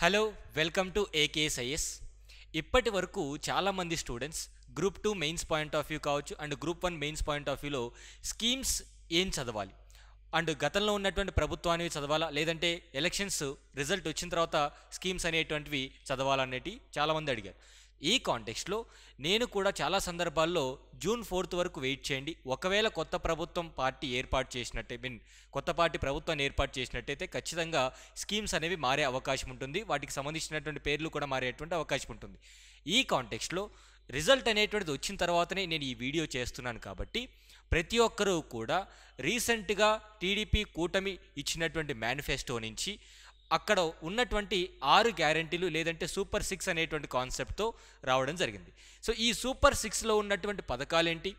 hello welcome to ఏకేఎస్ఐఎస్ ఇప్పటి వరకు చాలామంది students group two mains point of view కావచ్చు and group one mains point of వ్యూలో schemes ఏం చదవాలి అండ్ గతంలో ఉన్నటువంటి ప్రభుత్వాన్ని చదవాలా లేదంటే ఎలక్షన్స్ రిజల్ట్ వచ్చిన తర్వాత స్కీమ్స్ అనేటువంటివి చదవాలనేటి చాలామంది అడిగారు ఈ కాంటెక్స్ట్లో నేను కూడా చాలా సందర్భాల్లో జూన్ ఫోర్త్ వరకు వెయిట్ చేయండి ఒకవేళ కొత్త ప్రభుత్వం పార్టీ ఏర్పాటు చేసినట్టే మీన్ కొత్త పార్టీ ప్రభుత్వాన్ని ఏర్పాటు చేసినట్టయితే ఖచ్చితంగా స్కీమ్స్ అనేవి మారే అవకాశం ఉంటుంది వాటికి సంబంధించినటువంటి పేర్లు కూడా మారేటువంటి అవకాశం ఉంటుంది ఈ కాంటెక్స్ట్లో రిజల్ట్ అనేటువంటిది వచ్చిన తర్వాతనే నేను ఈ వీడియో చేస్తున్నాను కాబట్టి ప్రతి ఒక్కరూ కూడా రీసెంట్గా టీడీపీ కూటమి ఇచ్చినటువంటి మేనిఫెస్టో నుంచి అక్కడ ఉన్నటువంటి ఆరు గ్యారంటీలు లేదంటే సూపర్ సిక్స్ అనేటువంటి కాన్సెప్ట్తో రావడం జరిగింది సో ఈ సూపర్ సిక్స్లో ఉన్నటువంటి పథకాలు ఏంటి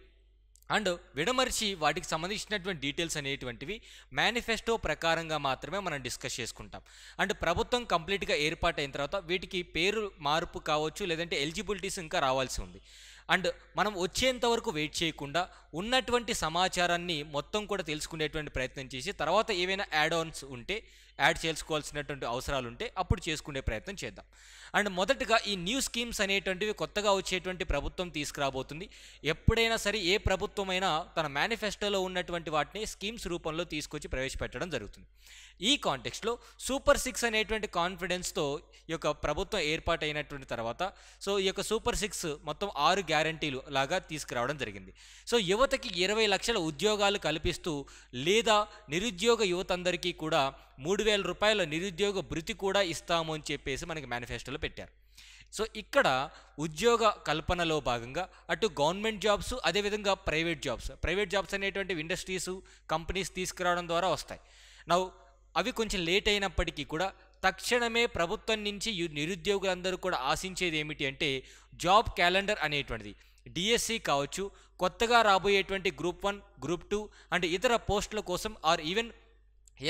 అండ్ విడమర్చి వాటికి సంబంధించినటువంటి డీటెయిల్స్ అనేటువంటివి మేనిఫెస్టో ప్రకారంగా మాత్రమే మనం డిస్కస్ చేసుకుంటాం అండ్ ప్రభుత్వం కంప్లీట్గా ఏర్పాటైన తర్వాత వీటికి పేరు మార్పు కావచ్చు లేదంటే ఎలిజిబిలిటీస్ ఇంకా రావాల్సి ఉంది అండ్ మనం వచ్చేంత వరకు వెయిట్ చేయకుండా ఉన్నటువంటి సమాచారాన్ని మొత్తం కూడా తెలుసుకునేటువంటి ప్రయత్నం చేసి తర్వాత ఏవైనా యాడ్ ఆన్స్ ఉంటే యాడ్ చేసుకోవాల్సినటువంటి అవసరాలు ఉంటే అప్పుడు చేసుకునే ప్రయత్నం చేద్దాం అండ్ మొదటగా ఈ న్యూ స్కీమ్స్ అనేటువంటివి కొత్తగా వచ్చేటువంటి ప్రభుత్వం తీసుకురాబోతుంది ఎప్పుడైనా సరే ఏ ప్రభుత్వమైనా తన మేనిఫెస్టోలో ఉన్నటువంటి వాటిని స్కీమ్స్ రూపంలో తీసుకొచ్చి ప్రవేశపెట్టడం జరుగుతుంది ఈ కాంటెక్స్లో సూపర్ సిక్స్ అనేటువంటి కాన్ఫిడెన్స్తో ఈ యొక్క ప్రభుత్వం ఏర్పాటైనటువంటి తర్వాత సో ఈ యొక్క సూపర్ సిక్స్ మొత్తం ఆరు గ్యారంటీలు లాగా తీసుకురావడం జరిగింది సో యువ యువతకి ఇరవై లక్షల ఉద్యోగాలు కల్పిస్తూ లేదా నిరుద్యోగ యువత అందరికీ కూడా మూడు వేల రూపాయల నిరుద్యోగ భృతి కూడా ఇస్తాము అని చెప్పేసి మనకి మేనిఫెస్టోలో పెట్టారు సో ఇక్కడ ఉద్యోగ కల్పనలో భాగంగా అటు గవర్నమెంట్ జాబ్స్ అదేవిధంగా ప్రైవేట్ జాబ్స్ ప్రైవేట్ జాబ్స్ అనేటువంటి ఇండస్ట్రీస్ కంపెనీస్ తీసుకురావడం ద్వారా వస్తాయి నా అవి కొంచెం లేట్ అయినప్పటికీ కూడా తక్షణమే ప్రభుత్వం నుంచి నిరుద్యోగులందరూ కూడా ఆశించేది ఏమిటి అంటే జాబ్ క్యాలెండర్ అనేటువంటిది డిఎస్సి e కావచ్చు కొత్తగా రాబోయేటువంటి group one group two and ఇతర పోస్టుల కోసం ఆర్ ఈవెన్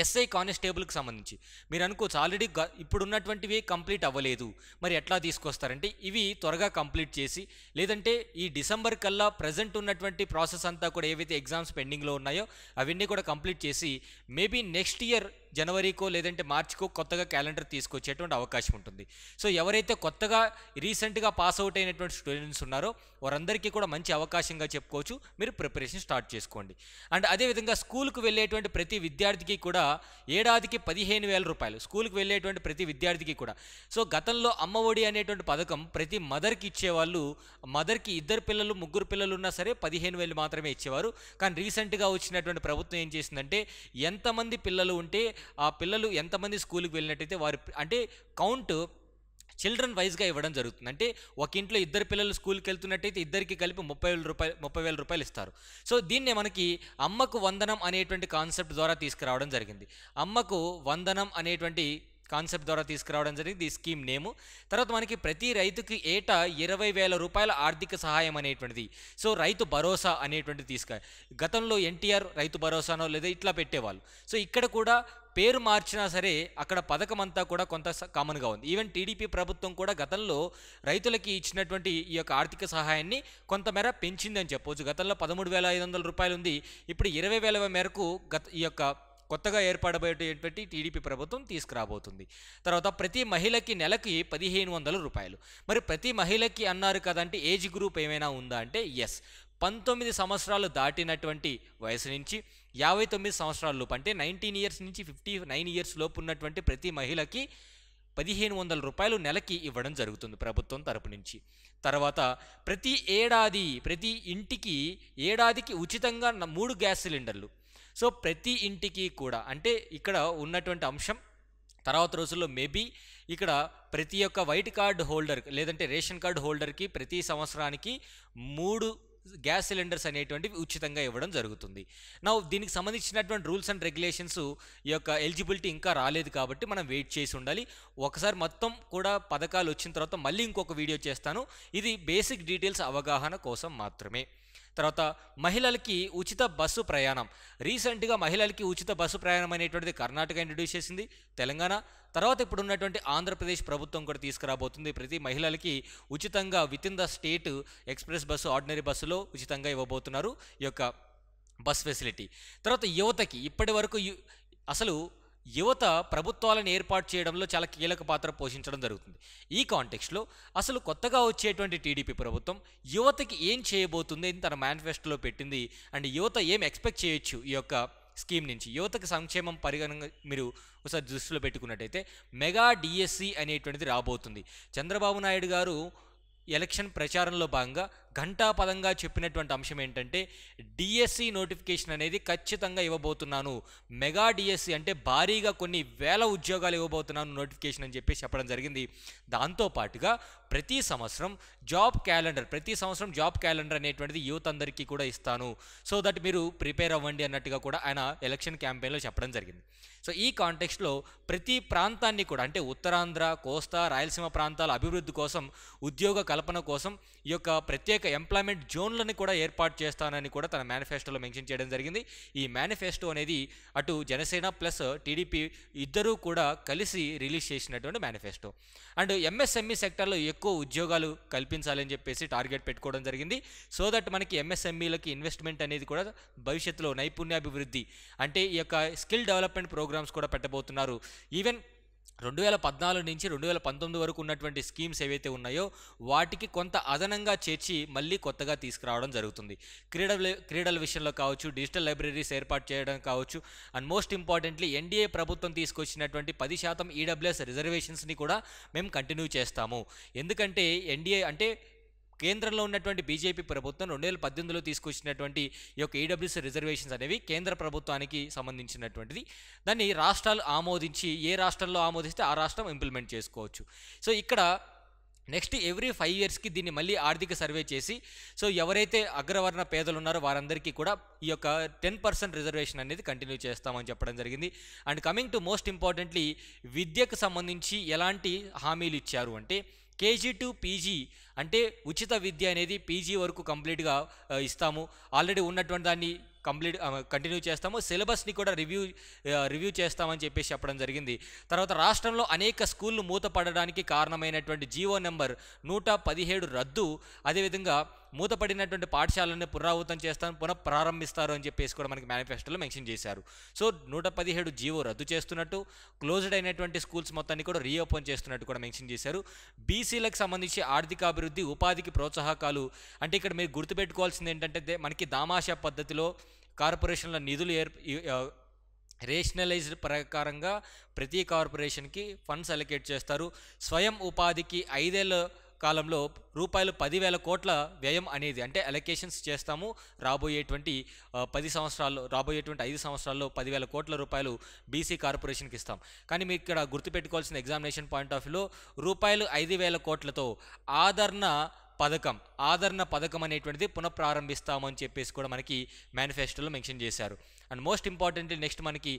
ఎస్ఐ కానిస్టేబుల్కి సంబంధించి మీరు అనుకోవచ్చు ఆల్రెడీ ఇప్పుడున్నటువంటివి కంప్లీట్ అవ్వలేదు మరి ఎట్లా తీసుకొస్తారంటే ఇవి త్వరగా కంప్లీట్ చేసి లేదంటే ఈ డిసెంబర్ కల్లా ప్రజెంట్ ఉన్నటువంటి ప్రాసెస్ అంతా కూడా ఏవైతే ఎగ్జామ్స్ పెండింగ్లో ఉన్నాయో అవన్నీ కూడా కంప్లీట్ చేసి మేబీ నెక్స్ట్ ఇయర్ జనవరికో లేదంటే మార్చికో కొత్తగా క్యాలెండర్ తీసుకొచ్చేటువంటి అవకాశం ఉంటుంది సో ఎవరైతే కొత్తగా రీసెంట్గా పాస్ అవుట్ అయినటువంటి స్టూడెంట్స్ ఉన్నారో వారందరికీ కూడా మంచి అవకాశంగా చెప్పుకోవచ్చు మీరు ప్రిపరేషన్ స్టార్ట్ చేసుకోండి అండ్ అదేవిధంగా స్కూల్కు వెళ్ళేటువంటి ప్రతి విద్యార్థికి కూడా ఏడాదికి పదిహేను వేల రూపాయలు స్కూల్కి వెళ్ళేటువంటి ప్రతి విద్యార్థికి కూడా సో గతంలో అమ్మ ఒడి అనేటువంటి పథకం ప్రతి మదర్కి ఇచ్చేవాళ్ళు మదర్కి ఇద్దరు పిల్లలు ముగ్గురు పిల్లలు ఉన్నా సరే పదిహేను వేలు మాత్రమే ఇచ్చేవారు కానీ రీసెంట్గా వచ్చినటువంటి ప్రభుత్వం ఏం చేసిందంటే ఎంతమంది పిల్లలు ఉంటే ఆ పిల్లలు ఎంతమంది స్కూల్కి వెళ్ళినట్టయితే వారి అంటే కౌంట్ చిల్డ్రన్ వైజ్గా ఇవ్వడం జరుగుతుంది అంటే ఒక ఇంట్లో ఇద్దరు పిల్లలు స్కూల్కి వెళ్తున్నట్టయితే ఇద్దరికి కలిపి ముప్పై వేల రూపాయలు ముప్పై వేల రూపాయలు ఇస్తారు సో దీన్నే మనకి అమ్మకు వందనం అనేటువంటి కాన్సెప్ట్ ద్వారా తీసుకురావడం జరిగింది అమ్మకు వందనం అనేటువంటి కాన్సెప్ట్ ద్వారా తీసుకురావడం జరిగింది ఈ స్కీమ్ నేము తర్వాత మనకి ప్రతి రైతుకి ఏటా ఇరవై వేల రూపాయల ఆర్థిక సహాయం అనేటువంటిది సో రైతు భరోసా అనేటువంటిది తీసుకు గతంలో ఎన్టీఆర్ రైతు భరోసానో లేదా ఇట్లా పెట్టేవాళ్ళు సో ఇక్కడ కూడా పేరు మార్చినా సరే అక్కడ పథకం అంతా కూడా కొంత కామన్గా ఉంది ఈవెన్ టీడీపీ ప్రభుత్వం కూడా గతంలో రైతులకి ఇచ్చినటువంటి ఈ యొక్క ఆర్థిక సహాయాన్ని కొంతమేర పెంచిందని చెప్పవచ్చు గతంలో పదమూడు వేల ఐదు వందల రూపాయలు ఉంది ఇప్పుడు ఇరవై వేల మేరకు గత ఈ యొక్క కొత్తగా ఏర్పడబోయేటువంటి టీడీపీ ప్రభుత్వం తీసుకురాబోతుంది తర్వాత ప్రతి మహిళకి నెలకి పదిహేను వందల రూపాయలు మరి ప్రతి మహిళకి అన్నారు కదంటే ఏజ్ గ్రూప్ ఏమైనా ఉందా అంటే ఎస్ పంతొమ్మిది సంవత్సరాలు దాటినటువంటి వయసు నుంచి యాభై తొమ్మిది సంవత్సరాల లోపు అంటే నైన్టీన్ ఇయర్స్ నుంచి ఫిఫ్టీ నైన్ ఇయర్స్ లోపు ఉన్నటువంటి ప్రతి మహిళకి పదిహేను వందల రూపాయలు నెలకి ఇవ్వడం జరుగుతుంది ప్రభుత్వం తరపు నుంచి తర్వాత ప్రతి ఏడాది ప్రతి ఇంటికి ఏడాదికి ఉచితంగా మూడు గ్యాస్ సిలిండర్లు సో ప్రతి ఇంటికి కూడా అంటే ఇక్కడ ఉన్నటువంటి అంశం తర్వాత రోజుల్లో మేబీ ఇక్కడ ప్రతి ఒక్క వైట్ కార్డ్ హోల్డర్ లేదంటే రేషన్ కార్డ్ హోల్డర్కి ప్రతి సంవత్సరానికి మూడు గ్యాస్ సిలిండర్స్ అనేటువంటివి ఉచితంగా ఇవ్వడం జరుగుతుంది నా దీనికి సంబంధించినటువంటి రూల్స్ అండ్ రెగ్యులేషన్స్ ఈ యొక్క ఎలిజిబిలిటీ ఇంకా రాలేదు కాబట్టి మనం వెయిట్ చేసి ఉండాలి ఒకసారి మొత్తం కూడా పథకాలు వచ్చిన తర్వాత మళ్ళీ ఇంకొక వీడియో చేస్తాను ఇది బేసిక్ డీటెయిల్స్ అవగాహన కోసం మాత్రమే తర్వాత మహిళలకి ఉచిత బస్సు ప్రయాణం రీసెంట్గా మహిళలకి ఉచిత బస్సు ప్రయాణం అనేటువంటిది కర్ణాటక ఇంట్రడ్యూస్ చేసింది తెలంగాణ తర్వాత ఇప్పుడు ఉన్నటువంటి ఆంధ్రప్రదేశ్ ప్రభుత్వం కూడా తీసుకురాబోతుంది ప్రతి మహిళలకి ఉచితంగా within the state express bus ordinary బస్సులో ఉచితంగా ఇవ్వబోతున్నారు ఈ యొక్క బస్ ఫెసిలిటీ తర్వాత యువతకి ఇప్పటి వరకు అసలు యువత ప్రభుత్వాలను ఏర్పాటు చేయడంలో చాలా కీలక పాత్ర పోషించడం జరుగుతుంది ఈ కాంటెక్స్ట్లో అసలు కొత్తగా వచ్చేటువంటి టీడీపీ ప్రభుత్వం యువతకి ఏం చేయబోతుంది అని తన మేనిఫెస్టోలో పెట్టింది అండ్ యువత ఏం ఎక్స్పెక్ట్ చేయొచ్చు ఈ యొక్క స్కీమ్ నుంచి యువతకు సంక్షేమం పరిగణంగా మీరు ఒకసారి దృష్టిలో పెట్టుకున్నట్టయితే మెగా డిఎస్సి e అనేటువంటిది రాబోతుంది చంద్రబాబు నాయుడు గారు ఎలక్షన్ ప్రచారంలో భాగంగా పదంగా చెప్పినటువంటి అంశం ఏంటంటే డిఎస్సి నోటిఫికేషన్ అనేది ఖచ్చితంగా ఇవ్వబోతున్నాను మెగా డిఎస్సి అంటే భారీగా కొన్ని వేల ఉద్యోగాలు ఇవ్వబోతున్నాను నోటిఫికేషన్ అని చెప్పి చెప్పడం జరిగింది దాంతోపాటుగా ప్రతి సంవత్సరం జాబ్ క్యాలెండర్ ప్రతి సంవత్సరం జాబ్ క్యాలెండర్ అనేటువంటిది యూత్ అందరికీ కూడా ఇస్తాను సో దట్ మీరు ప్రిపేర్ అవ్వండి అన్నట్టుగా కూడా ఆయన ఎలక్షన్ క్యాంపెయిన్లో చెప్పడం జరిగింది సో ఈ కాంటెక్స్ట్లో ప్రతి ప్రాంతాన్ని కూడా అంటే ఉత్తరాంధ్ర కోస్తా రాయలసీమ ప్రాంతాల అభివృద్ధి కోసం ఉద్యోగ కల్పన కోసం ఈ యొక్క ప్రత్యేక ప్రత్యేక ఎంప్లాయ్మెంట్ జోన్లను కూడా ఏర్పాటు చేస్తానని కూడా తన మేనిఫెస్టోలో మెన్షన్ చేయడం జరిగింది ఈ మేనిఫెస్టో అనేది అటు జనసేన ప్లస్ టీడీపీ ఇద్దరూ కూడా కలిసి రిలీజ్ చేసినటువంటి మేనిఫెస్టో అండ్ ఎంఎస్ఎంఈ సెక్టర్లో ఎక్కువ ఉద్యోగాలు కల్పించాలని చెప్పేసి టార్గెట్ పెట్టుకోవడం జరిగింది సో దట్ మనకి ఎంఎస్ఎంఈలకి ఇన్వెస్ట్మెంట్ అనేది కూడా భవిష్యత్తులో నైపుణ్యాభివృద్ధి అంటే ఈ యొక్క స్కిల్ డెవలప్మెంట్ ప్రోగ్రామ్స్ కూడా పెట్టబోతున్నారు ఈవెన్ రెండు వేల పద్నాలుగు నుంచి రెండు వేల పంతొమ్మిది వరకు ఉన్నటువంటి స్కీమ్స్ ఏవైతే ఉన్నాయో వాటికి కొంత అదనంగా చేర్చి మళ్ళీ కొత్తగా తీసుకురావడం జరుగుతుంది క్రీడల క్రీడల విషయంలో కావచ్చు డిజిటల్ లైబ్రరీస్ ఏర్పాటు చేయడం కావచ్చు అండ్ మోస్ట్ ఇంపార్టెంట్లీ ఎన్డీఏ ప్రభుత్వం తీసుకొచ్చినటువంటి పది శాతం ఈడబ్ల్యూఎస్ e రిజర్వేషన్స్ని కూడా మేము కంటిన్యూ చేస్తాము ఎందుకంటే ఎన్డీఏ అంటే కేంద్రంలో ఉన్నటువంటి బీజేపీ ప్రభుత్వం రెండు వేల పద్దెనిమిదిలో తీసుకొచ్చినటువంటి ఈ యొక్క ఈడబ్ల్యూసీ e రిజర్వేషన్స్ అనేవి కేంద్ర ప్రభుత్వానికి సంబంధించినటువంటిది దాన్ని రాష్ట్రాలు ఆమోదించి ఏ రాష్ట్రంలో ఆమోదిస్తే ఆ రాష్ట్రం ఇంప్లిమెంట్ చేసుకోవచ్చు సో ఇక్కడ నెక్స్ట్ ఎవ్రీ ఫైవ్ ఇయర్స్కి దీన్ని మళ్ళీ ఆర్థిక సర్వే చేసి సో ఎవరైతే అగ్రవర్ణ పేదలు ఉన్నారో వారందరికీ కూడా ఈ యొక్క టెన్ పర్సెంట్ రిజర్వేషన్ అనేది కంటిన్యూ చేస్తామని చెప్పడం జరిగింది అండ్ కమింగ్ టు మోస్ట్ ఇంపార్టెంట్లీ విద్యకు సంబంధించి ఎలాంటి హామీలు ఇచ్చారు అంటే కేజీ టు పీజీ అంటే ఉచిత విద్య అనేది పీజీ వరకు కంప్లీట్గా ఇస్తాము ఆల్రెడీ ఉన్నటువంటి దాన్ని కంప్లీట్ కంటిన్యూ చేస్తాము సిలబస్ని కూడా రివ్యూ రివ్యూ చేస్తామని చెప్పేసి చెప్పడం జరిగింది తర్వాత రాష్ట్రంలో అనేక స్కూళ్ళు మూతపడడానికి కారణమైనటువంటి జీవో నెంబర్ నూట పదిహేడు రద్దు అదేవిధంగా మూతపడినటువంటి పాఠశాలని పునరావృతం చేస్తాను పునః ప్రారంభిస్తారు అని చెప్పేసి కూడా మనకి మేనిఫెస్టోలో మెన్షన్ చేశారు సో నూట పదిహేడు జీవో రద్దు చేస్తున్నట్టు క్లోజ్డ్ అయినటువంటి స్కూల్స్ మొత్తాన్ని కూడా రీఓపెన్ చేస్తున్నట్టు కూడా మెన్షన్ చేశారు బీసీలకు e సంబంధించి ఆర్థిక అభివృద్ధి ఉపాధికి ప్రోత్సాహకాలు అంటే ఇక్కడ మీరు గుర్తుపెట్టుకోవాల్సింది ఏంటంటే మనకి దామాషా పద్ధతిలో కార్పొరేషన్ల నిధులు ఏర్ రేషనలైజ్డ్ ప్రకారంగా ప్రతి కార్పొరేషన్కి ఫండ్స్ అలొకేట్ చేస్తారు స్వయం ఉపాధికి ఐదేళ్ళ కాలంలో రూపాయలు పదివేల కోట్ల వ్యయం అనేది అంటే అలొకేషన్స్ చేస్తాము రాబోయేటువంటి పది సంవత్సరాల్లో రాబోయేటువంటి ఐదు సంవత్సరాల్లో పదివేల కోట్ల రూపాయలు బీసీ కార్పొరేషన్కి ఇస్తాం కానీ మీకు ఇక్కడ గుర్తుపెట్టుకోవాల్సిన ఎగ్జామినేషన్ పాయింట్ ఆఫ్ వ్యూలో రూపాయలు ఐదు వేల కోట్లతో ఆదరణ పథకం ఆదరణ పథకం అనేటువంటిది పునఃప్రారంభిస్తామని చెప్పేసి కూడా మనకి మేనిఫెస్టోలో మెన్షన్ చేశారు అండ్ మోస్ట్ ఇంపార్టెంట్ నెక్స్ట్ మనకి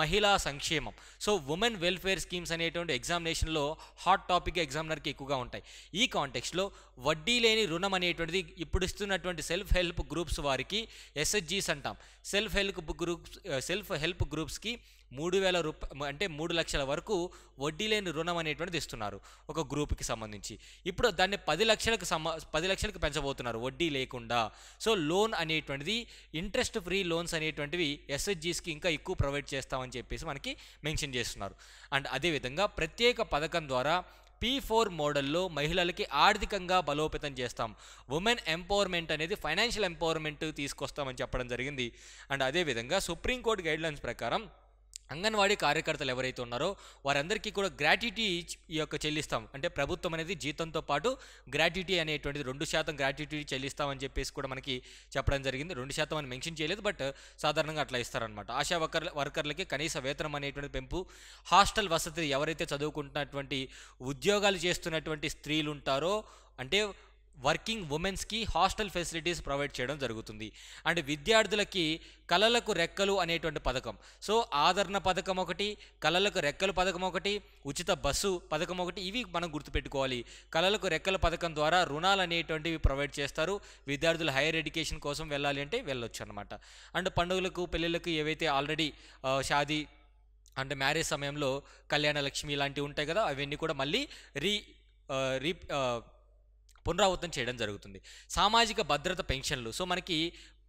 మహిళా సంక్షేమం సో ఉమెన్ వెల్ఫేర్ స్కీమ్స్ అనేటువంటి ఎగ్జామినేషన్లో హాట్ టాపిక్ ఎగ్జామినర్కి ఎక్కువగా ఉంటాయి ఈ కాంటెక్స్లో వడ్డీ లేని రుణం అనేటువంటిది ఇప్పుడు ఇస్తున్నటువంటి సెల్ఫ్ హెల్ప్ గ్రూప్స్ వారికి ఎస్హెచ్జీస్ అంటాం self help groups self help గ్రూప్స్కి మూడు వేల రూప అంటే మూడు లక్షల వరకు వడ్డీ లేని రుణం అనేటువంటిది ఇస్తున్నారు ఒక గ్రూప్కి సంబంధించి ఇప్పుడు దాన్ని పది లక్షలకు సమ పది లక్షలకు పెంచబోతున్నారు వడ్డీ లేకుండా సో లోన్ అనేటువంటిది ఇంట్రెస్ట్ ఫ్రీ లోన్స్ అనేటువంటివి ఎస్హెచ్జీస్కి ఇంకా ఎక్కువ ప్రొవైడ్ చేస్తామని చెప్పేసి మనకి మెన్షన్ చేస్తున్నారు అండ్ అదేవిధంగా ప్రత్యేక పథకం ద్వారా పీ ఫోర్ మోడల్లో మహిళలకి ఆర్థికంగా బలోపేతం చేస్తాం ఉమెన్ ఎంపవర్మెంట్ అనేది ఫైనాన్షియల్ ఎంపవర్మెంట్ తీసుకొస్తామని చెప్పడం జరిగింది అండ్ అదేవిధంగా సుప్రీంకోర్టు గైడ్లైన్స్ ప్రకారం అంగన్వాడీ కార్యకర్తలు ఎవరైతే ఉన్నారో వారందరికీ కూడా గ్రాట్యుటీ ఈ యొక్క చెల్లిస్తాం అంటే ప్రభుత్వం అనేది జీతంతో పాటు గ్రాట్యుటీ అనేటువంటిది రెండు శాతం గ్రాట్యుటీ చెల్లిస్తామని చెప్పేసి కూడా మనకి చెప్పడం జరిగింది రెండు శాతం అని మెన్షన్ చేయలేదు బట్ సాధారణంగా అట్లా ఇస్తారనమాట ఆశా వర్కర్ వర్కర్లకి కనీస వేతనం అనేటువంటి పెంపు హాస్టల్ వసతి ఎవరైతే చదువుకుంటున్నటువంటి ఉద్యోగాలు చేస్తున్నటువంటి స్త్రీలు ఉంటారో అంటే వర్కింగ్ ఉమెన్స్కి హాస్టల్ ఫెసిలిటీస్ ప్రొవైడ్ చేయడం జరుగుతుంది అండ్ విద్యార్థులకి కళలకు రెక్కలు అనేటువంటి పథకం సో ఆదరణ పథకం ఒకటి కళలకు రెక్కలు పథకం ఒకటి ఉచిత బస్సు పథకం ఒకటి ఇవి మనం గుర్తుపెట్టుకోవాలి కళలకు రెక్కల పథకం ద్వారా రుణాలు అనేటువంటివి ప్రొవైడ్ చేస్తారు విద్యార్థులు హైయర్ ఎడ్యుకేషన్ కోసం వెళ్ళాలి అంటే వెళ్ళొచ్చు అనమాట అండ్ పండుగలకు పెళ్ళిళ్ళకు ఏవైతే ఆల్రెడీ షాదీ అండ్ మ్యారేజ్ సమయంలో కళ్యాణ లక్ష్మి ఇలాంటివి ఉంటాయి కదా అవన్నీ కూడా మళ్ళీ రీ రీ పునరావృతం చేయడం జరుగుతుంది సామాజిక భద్రత పెన్షన్లు సో మనకి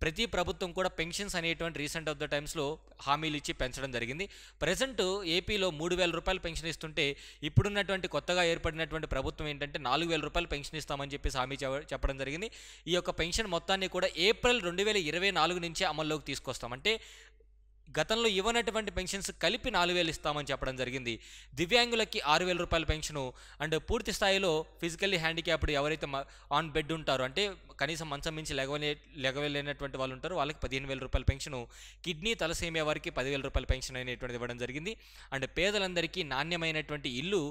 ప్రతి ప్రభుత్వం కూడా పెన్షన్స్ అనేటువంటి రీసెంట్ ఆఫ్ ద టైమ్స్లో హామీలు ఇచ్చి పెంచడం జరిగింది ప్రజెంట్ ఏపీలో మూడు వేల రూపాయలు పెన్షన్ ఇస్తుంటే ఇప్పుడున్నటువంటి కొత్తగా ఏర్పడినటువంటి ప్రభుత్వం ఏంటంటే నాలుగు వేల రూపాయలు పెన్షన్ ఇస్తామని చెప్పేసి హామీ చెప్పడం జరిగింది ఈ యొక్క పెన్షన్ మొత్తాన్ని కూడా ఏప్రిల్ రెండు వేల ఇరవై నాలుగు నుంచి అమల్లోకి తీసుకొస్తాం అంటే గతంలో ఇవ్వనటువంటి పెన్షన్స్ కలిపి నాలుగు వేలు ఇస్తామని చెప్పడం జరిగింది దివ్యాంగులకి ఆరు వేల రూపాయల పెన్షను అండ్ పూర్తి స్థాయిలో ఫిజికల్లీ హ్యాండిక్యాప్డ్ ఎవరైతే ఆన్ బెడ్ ఉంటారో అంటే కనీసం మంచం మించి లెగవలే లెగవలేనటువంటి వాళ్ళు ఉంటారు వాళ్ళకి పదిహేను వేల రూపాయల పెన్షను కిడ్నీ తలసేమే వారికి పదివేల రూపాయల పెన్షన్ అనేటువంటిది ఇవ్వడం జరిగింది అండ్ పేదలందరికీ నాణ్యమైనటువంటి ఇల్లు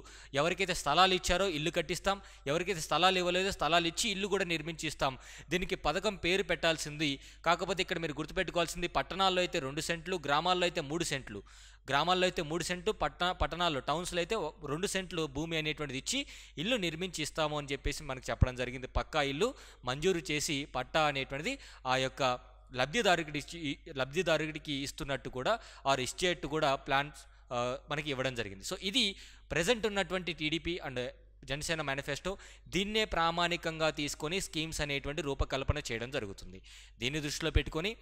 ఎవరికైతే స్థలాలు ఇచ్చారో ఇల్లు కట్టిస్తాం ఎవరికైతే స్థలాలు ఇవ్వలేదో స్థలాలు ఇచ్చి ఇల్లు కూడా నిర్మించి ఇస్తాం దీనికి పథకం పేరు పెట్టాల్సింది కాకపోతే ఇక్కడ మీరు గుర్తుపెట్టుకోవాల్సింది పట్టణాల్లో అయితే రెండు సెంట్లు గ్రామాల్లో అయితే మూడు సెంట్లు గ్రామాల్లో అయితే మూడు సెంట్లు పట్టణ పట్టణాల్లో టౌన్స్లో అయితే రెండు సెంట్లు భూమి అనేటువంటిది ఇచ్చి ఇల్లు నిర్మించి ఇస్తాము అని చెప్పేసి మనకు చెప్పడం జరిగింది పక్కా ఇల్లు మంజూరు చేసి పట్టా అనేటువంటిది ఆ యొక్క లబ్ధిదారుడికి లబ్ధిదారుడికి ఇస్తున్నట్టు కూడా ఆరు ఇచ్చేట్టు కూడా ప్లాన్స్ మనకి ఇవ్వడం జరిగింది సో ఇది ప్రజెంట్ ఉన్నటువంటి టీడీపీ అండ్ జనసేన మేనిఫెస్టో దీన్నే ప్రామాణికంగా తీసుకొని స్కీమ్స్ అనేటువంటి రూపకల్పన చేయడం జరుగుతుంది దీన్ని దృష్టిలో పెట్టుకొని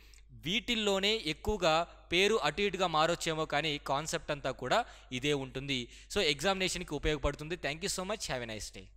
వీటిల్లోనే ఎక్కువగా పేరు అటు ఇటుగా మారొచ్చేమో కానీ కాన్సెప్ట్ అంతా కూడా ఇదే ఉంటుంది సో ఎగ్జామినేషన్కి ఉపయోగపడుతుంది thank you so much have a nice day